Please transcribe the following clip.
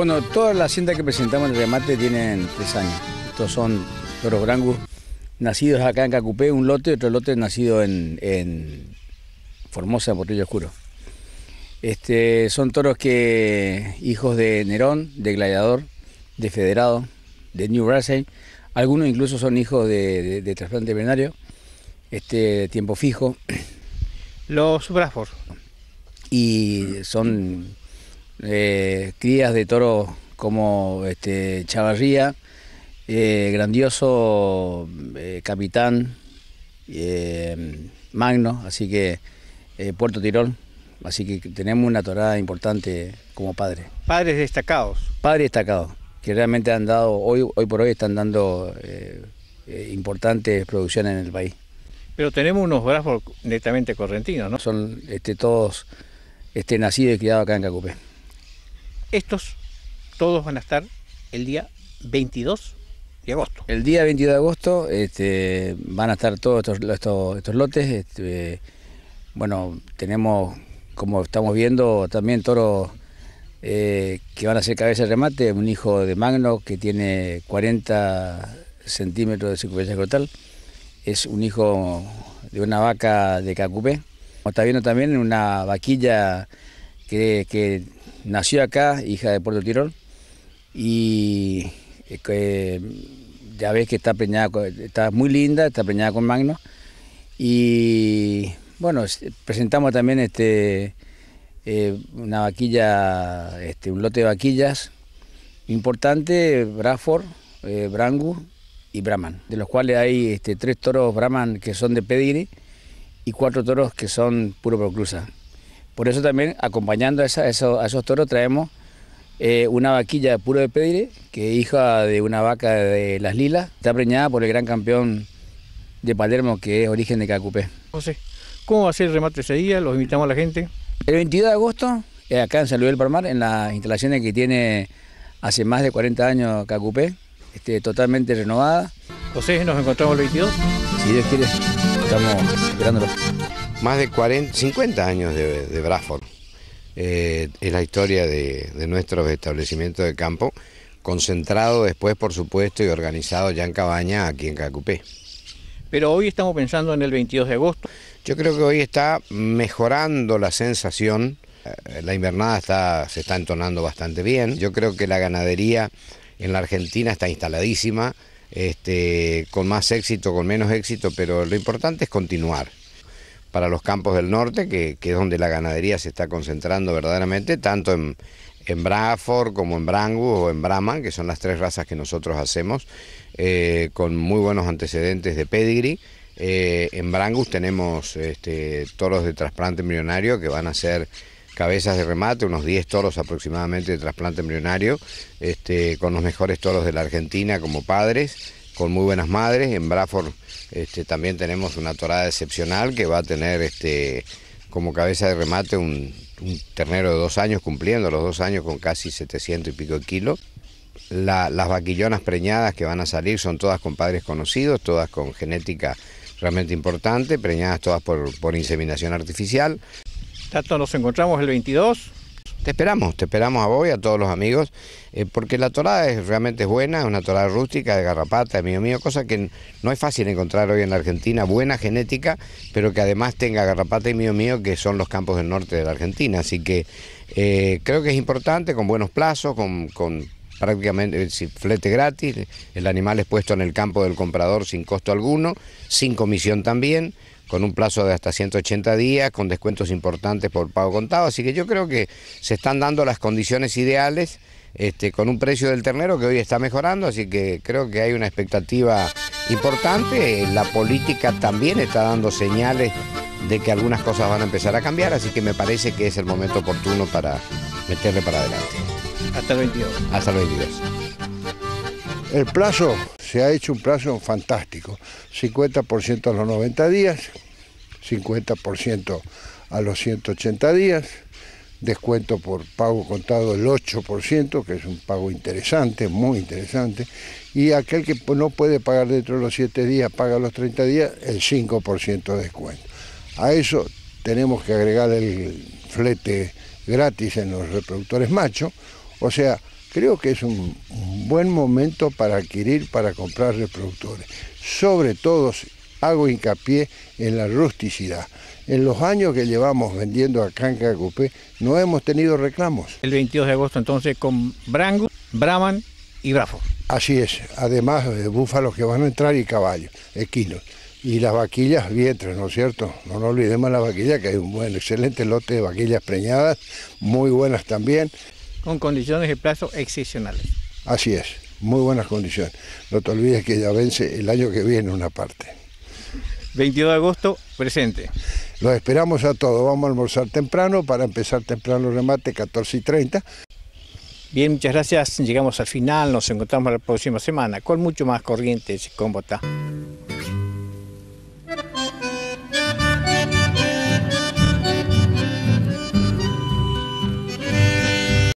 Bueno, todas las haciendas que presentamos en el remate tienen tres años. Estos son toros brangus, nacidos acá en Cacupé, un lote, otro lote nacido en, Formosa, en Portillo Oscuro. Este, son toros que hijos de Nerón, de Gladiador, de Federado, de New Brasil. Algunos incluso son hijos de, trasplante venario, este, tiempo fijo. Los Brasford. Y son eh, crías de toro como este, Chavarría, eh, grandioso eh, capitán, Magno, así que Puerto Tirol, así que tenemos una torada importante como padre. Padres destacados. Padres destacados, que realmente han dado, hoy, hoy por hoy están dando importantes producciones en el país. Pero tenemos unos brazos netamente correntinos, ¿no? Son este, todos este, nacidos y criados acá en Cacupé. Estos todos van a estar el día 22 de agosto. El día 22 de agosto este, van a estar todos estos, lotes. Este, bueno, tenemos, como estamos viendo, también toros eh, que van a ser cabeza de remate, un hijo de Magno que tiene 40 centímetros de circunferencia total. es un hijo de una vaca de Cacupé. está viendo también una vaquilla que, que nació acá, hija de Puerto Tirón, y eh, ya ves que está preñada, está muy linda, está peñada con Magno. Y bueno, presentamos también este, eh, una vaquilla, este, un lote de vaquillas importante, Bradford, eh, Brangu y Brahman, de los cuales hay este, tres toros Brahman que son de pedigree y cuatro toros que son puro proclusa. Por eso también, acompañando a, esos, toros, traemos eh, una vaquilla de puro de pedire, que es hija de una vaca de Las Lilas. Está preñada por el gran campeón de Palermo, que es origen de Cacupé. José, ¿cómo va a ser el remate ese día? Los invitamos a la gente. El 22 de agosto, eh, acá en San Luis del Palmar, en las instalaciones que tiene hace más de 40 años Cacupé, este, totalmente renovada. José, nos encontramos el 22. Si Dios quiere, estamos esperándolo más de 40, 50 años de, de Bradford. es eh, la historia de, de nuestros establecimientos de campo, concentrado después, por supuesto, y organizado ya en cabaña aquí en Cacupé. Pero hoy estamos pensando en el 22 de agosto. Yo creo que hoy está mejorando la sensación. Eh, la invernada se está entonando bastante bien. Yo creo que la ganadería en la Argentina está instaladísima, este, con más éxito, con menos éxito, pero lo importante es continuar para los campos del norte, que, es donde la ganadería se está concentrando verdaderamente, tanto en, en Braford como en Brangus o en Brahman, que son las tres razas que nosotros hacemos, eh, con muy buenos antecedentes de pedigree. Eh, en Brangus tenemos este, toros de trasplante millonario que van a ser cabezas de remate, unos 10 toros aproximadamente de trasplante millonario este, con los mejores toros de la Argentina como padres con muy buenas madres. En Braford este, también tenemos una torada excepcional que va a tener este, como cabeza de remate un, ternero de dos años, cumpliendo los dos años con casi 700 y pico de kilos. las vaquillonas preñadas que van a salir son todas con padres conocidos, todas con genética realmente importante, preñadas todas por, inseminación artificial. Tanto nos encontramos el 22 te esperamos, te esperamos a vos y a todos los amigos, eh, porque la torada es realmente buena, es una torada rústica, de garrapata, de mío mío, cosa que no es fácil encontrar hoy en la Argentina, buena genética, pero que además tenga garrapata y mío mío, que son los campos del norte de la Argentina. Así que eh, creo que es importante, con buenos plazos, con, con prácticamente eh, flete gratis, el animal es puesto en el campo del comprador sin costo alguno, sin comisión también, con un plazo de hasta 180 días, con descuentos importantes por pago contado. Así que yo creo que se están dando las condiciones ideales este, con un precio del ternero que hoy está mejorando, así que creo que hay una expectativa importante. La política también está dando señales de que algunas cosas van a empezar a cambiar, así que me parece que es el momento oportuno para meterle para adelante. Hasta el 22. Hasta el 22. El plazo, se ha hecho un plazo fantástico. 50% a los 90 días, 50% a los 180 días, descuento por pago contado el 8%, que es un pago interesante, muy interesante, y aquel que no puede pagar dentro de los 7 días, paga los 30 días, el 5% de descuento. A eso tenemos que agregar el flete gratis en los reproductores machos o sea, creo que es un, buen momento para adquirir, para comprar reproductores. Sobre todo hago hincapié en la rusticidad. En los años que llevamos vendiendo a en Cacupé no hemos tenido reclamos. El 22 de agosto entonces con Brango, Brahman y Brafo. Así es, además de búfalos que van a entrar y caballos, equinos. Y las vaquillas vientres, ¿no es cierto? No nos olvidemos las vaquillas, que hay un buen, excelente lote de vaquillas preñadas, muy buenas también con condiciones de plazo excepcionales. Así es, muy buenas condiciones. No te olvides que ya vence el año que viene una parte. 22 de agosto, presente. Los esperamos a todos. Vamos a almorzar temprano para empezar temprano el remate, 14 y 30. Bien, muchas gracias. Llegamos al final. Nos encontramos la próxima semana con mucho más corrientes con está.